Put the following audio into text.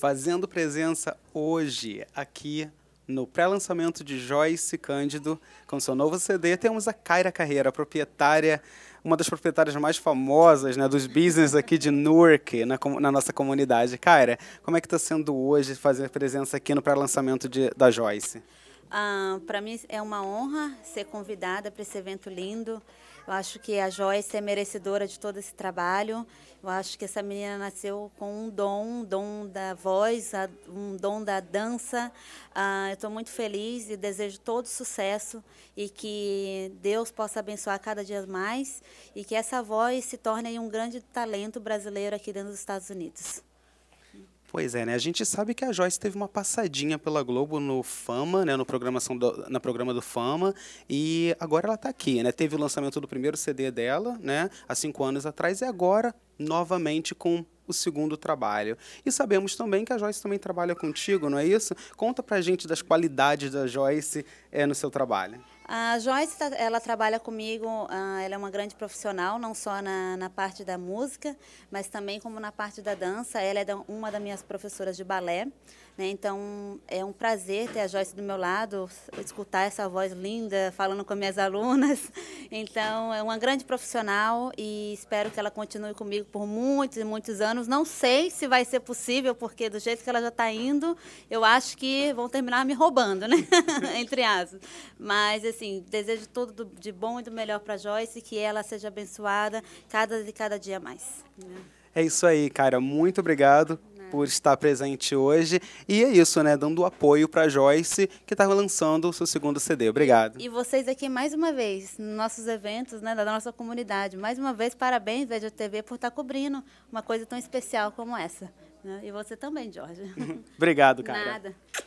fazendo presença hoje aqui no pré-lançamento de Joyce Cândido com seu novo CD. Temos a Kaira Carreira, proprietária, uma das proprietárias mais famosas né, dos business aqui de Newark, na, na nossa comunidade. Kaira, como é que está sendo hoje fazer presença aqui no pré-lançamento da Joyce? Ah, para mim é uma honra ser convidada para esse evento lindo. Eu acho que a Joyce é merecedora de todo esse trabalho. Eu acho que essa menina nasceu com um dom, um dom da voz, um dom da dança. Ah, eu estou muito feliz e desejo todo sucesso e que Deus possa abençoar cada dia mais e que essa voz se torne um grande talento brasileiro aqui dentro dos Estados Unidos. Pois é, né? A gente sabe que a Joyce teve uma passadinha pela Globo no Fama, né? No programação do, na programa do Fama. E agora ela está aqui, né? Teve o lançamento do primeiro CD dela, né? Há cinco anos atrás. E agora, novamente, com o segundo trabalho. E sabemos também que a Joyce também trabalha contigo, não é isso? Conta pra gente das qualidades da Joyce é, no seu trabalho. A Joyce, tá, ela trabalha comigo, ah, ela é uma grande profissional, não só na, na, parte da música, mas também como na parte da dança. Ela é uma das minhas professoras de balé, né? então é um prazer ter a Joyce do meu lado, escutar essa voz linda falando com minhas alunas. Então, é uma grande profissional e espero que ela continue comigo por muitos e muitos anos. Não sei se vai ser possível, porque do jeito que ela já está indo, eu acho que vão terminar me roubando, né? Entre aspas. Mas, assim, desejo tudo de bom e do melhor para Joyce, que ela seja abençoada cada e cada dia mais. É isso aí, cara. Muito obrigado por estar presente hoje. E é isso, né? Dando apoio para Joyce, que está lançando o seu segundo CD. Obrigado. E vocês aqui, mais uma vez, nos nossos eventos, né, da nossa comunidade. Mais uma vez, parabéns, Veja TV, por estar tá cobrindo uma coisa tão especial como essa. Né? E você também, Jorge. Obrigado, cara. Nada.